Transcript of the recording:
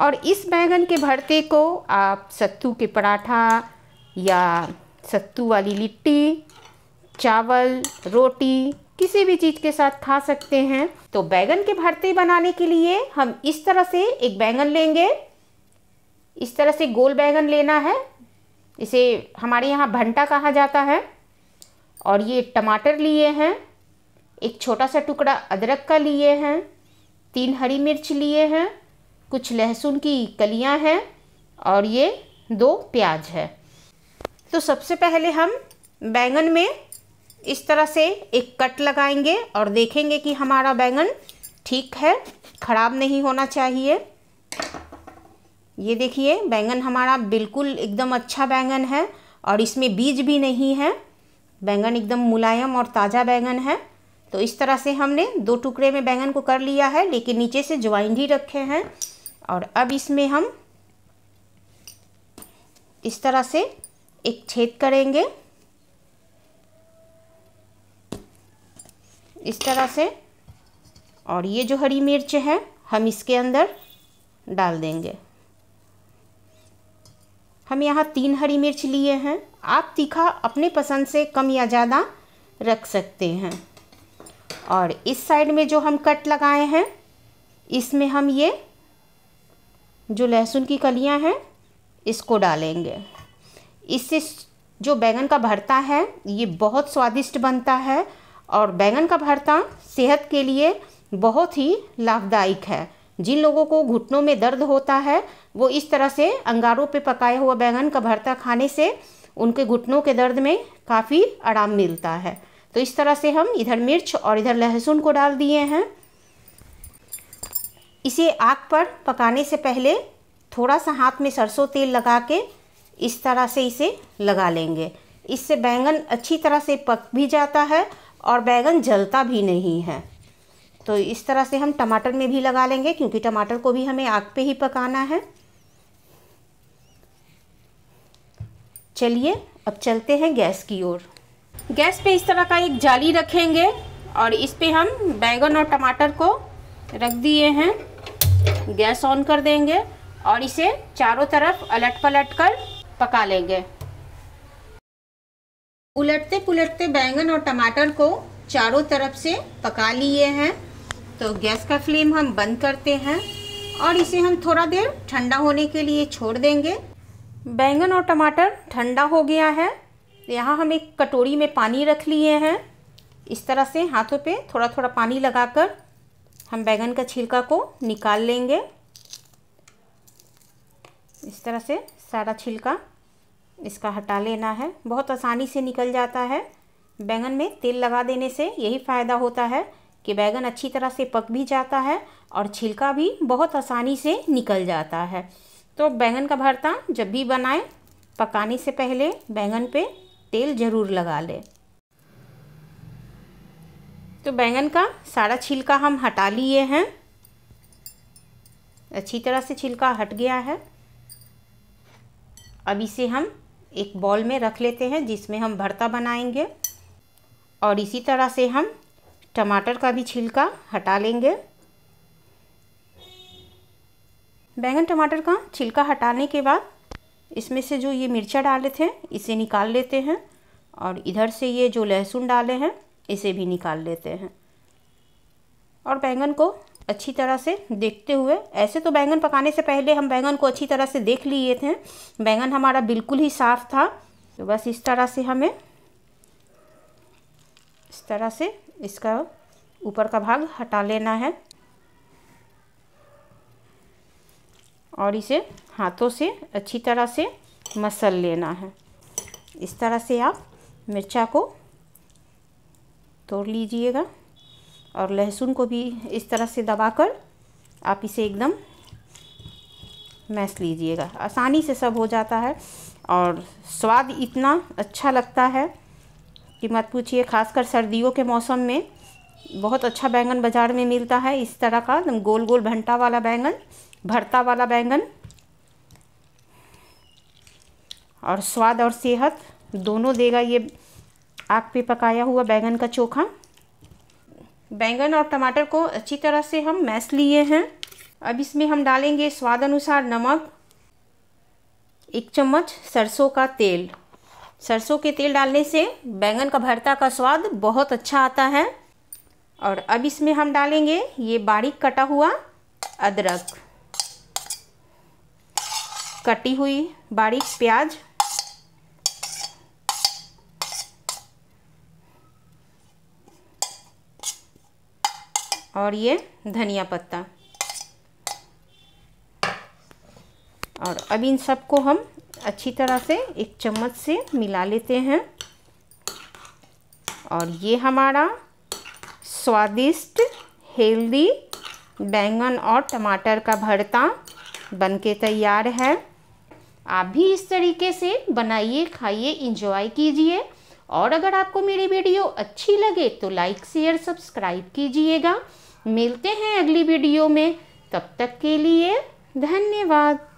और इस बैंगन के भरते को आप सत्तू के पराठा या सत्तू वाली लिट्टी चावल रोटी किसी भी चीज़ के साथ खा सकते हैं तो बैंगन के भरते बनाने के लिए हम इस तरह से एक बैंगन लेंगे इस तरह से गोल बैंगन लेना है इसे हमारे यहाँ भंटा कहा जाता है और ये टमाटर लिए हैं एक छोटा सा टुकड़ा अदरक का लिए हैं तीन हरी मिर्च लिए हैं कुछ लहसुन की कलियां हैं और ये दो प्याज है तो सबसे पहले हम बैंगन में इस तरह से एक कट लगाएंगे और देखेंगे कि हमारा बैंगन ठीक है ख़राब नहीं होना चाहिए ये देखिए बैंगन हमारा बिल्कुल एकदम अच्छा बैंगन है और इसमें बीज भी नहीं है बैंगन एकदम मुलायम और ताज़ा बैंगन है तो इस तरह से हमने दो टुकड़े में बैंगन को कर लिया है लेकिन नीचे से ज्वाइन ही रखे हैं और अब इसमें हम इस तरह से एक छेद करेंगे इस तरह से और ये जो हरी मिर्च है हम इसके अंदर डाल देंगे हम यहाँ तीन हरी मिर्च लिए हैं आप तीखा अपने पसंद से कम या ज़्यादा रख सकते हैं और इस साइड में जो हम कट लगाए हैं इसमें हम ये जो लहसुन की कलियां हैं इसको डालेंगे इससे जो बैंगन का भरता है ये बहुत स्वादिष्ट बनता है और बैंगन का भरता सेहत के लिए बहुत ही लाभदायक है जिन लोगों को घुटनों में दर्द होता है वो इस तरह से अंगारों पे पकाया हुआ बैंगन का भरता खाने से उनके घुटनों के दर्द में काफ़ी आराम मिलता है तो इस तरह से हम इधर मिर्च और इधर लहसुन को डाल दिए हैं इसे आग पर पकाने से पहले थोड़ा सा हाथ में सरसों तेल लगा के इस तरह से इसे लगा लेंगे इससे बैंगन अच्छी तरह से पक भी जाता है और बैंगन जलता भी नहीं है तो इस तरह से हम टमाटर में भी लगा लेंगे क्योंकि टमाटर को भी हमें आग पे ही पकाना है चलिए अब चलते हैं गैस की ओर गैस पे इस तरह का एक जाली रखेंगे और इस पे हम बैंगन और टमाटर को रख दिए हैं गैस ऑन कर देंगे और इसे चारों तरफ अलट पलट कर पका लेंगे उलटते पुलटते बैंगन और टमाटर को चारों तरफ से पका लिए हैं तो गैस का फ्लेम हम बंद करते हैं और इसे हम थोड़ा देर ठंडा होने के लिए छोड़ देंगे बैंगन और टमाटर ठंडा हो गया है यहाँ हम एक कटोरी में पानी रख लिए हैं इस तरह से हाथों पे थोड़ा थोड़ा पानी लगाकर हम बैंगन का छिलका को निकाल लेंगे इस तरह से सारा छिलका इसका हटा लेना है बहुत आसानी से निकल जाता है बैंगन में तेल लगा देने से यही फ़ायदा होता है कि बैंगन अच्छी तरह से पक भी जाता है और छिलका भी बहुत आसानी से निकल जाता है तो बैंगन का भरता जब भी बनाएं पकाने से पहले बैंगन पे तेल ज़रूर लगा लें तो बैंगन का सारा छिलका हम हटा लिए हैं अच्छी तरह से छिलका हट गया है अब इसे हम एक बॉल में रख लेते हैं जिसमें हम भरता बनाएंगे और इसी तरह से हम टमाटर का भी छिलका हटा लेंगे बैंगन टमाटर का छिलका हटाने के बाद इसमें से जो ये मिर्चा डाले थे इसे निकाल लेते हैं और इधर से ये जो लहसुन डाले हैं इसे भी निकाल लेते हैं और बैंगन को अच्छी तरह से देखते हुए ऐसे तो बैंगन पकाने से पहले हम बैंगन को अच्छी तरह से देख लिए थे बैंगन हमारा बिल्कुल ही साफ़ था तो बस इस तरह से हमें इस तरह से इसका ऊपर का भाग हटा लेना है और इसे हाथों से अच्छी तरह से मसल लेना है इस तरह से आप मिर्चा को तोड़ लीजिएगा और लहसुन को भी इस तरह से दबाकर आप इसे एकदम मैस लीजिएगा आसानी से सब हो जाता है और स्वाद इतना अच्छा लगता है कि मत पूछिए खासकर सर्दियों के मौसम में बहुत अच्छा बैंगन बाज़ार में मिलता है इस तरह का एकदम गोल गोल भंटा वाला बैंगन भरता वाला बैंगन और स्वाद और सेहत दोनों देगा ये आग पे पकाया हुआ बैंगन का चोखा बैंगन और टमाटर को अच्छी तरह से हम मैस लिए हैं अब इसमें हम डालेंगे स्वाद अनुसार नमक एक चम्मच सरसों का तेल सरसों के तेल डालने से बैंगन का भरता का स्वाद बहुत अच्छा आता है और अब इसमें हम डालेंगे ये बारीक कटा हुआ अदरक कटी हुई बारीक प्याज और ये धनिया पत्ता और अब इन सबको हम अच्छी तरह से एक चम्मच से मिला लेते हैं और ये हमारा स्वादिष्ट हेल्दी बैंगन और टमाटर का भरता बनके तैयार है आप भी इस तरीके से बनाइए खाइए इंजॉय कीजिए और अगर आपको मेरी वीडियो अच्छी लगे तो लाइक शेयर सब्सक्राइब कीजिएगा मिलते हैं अगली वीडियो में तब तक के लिए धन्यवाद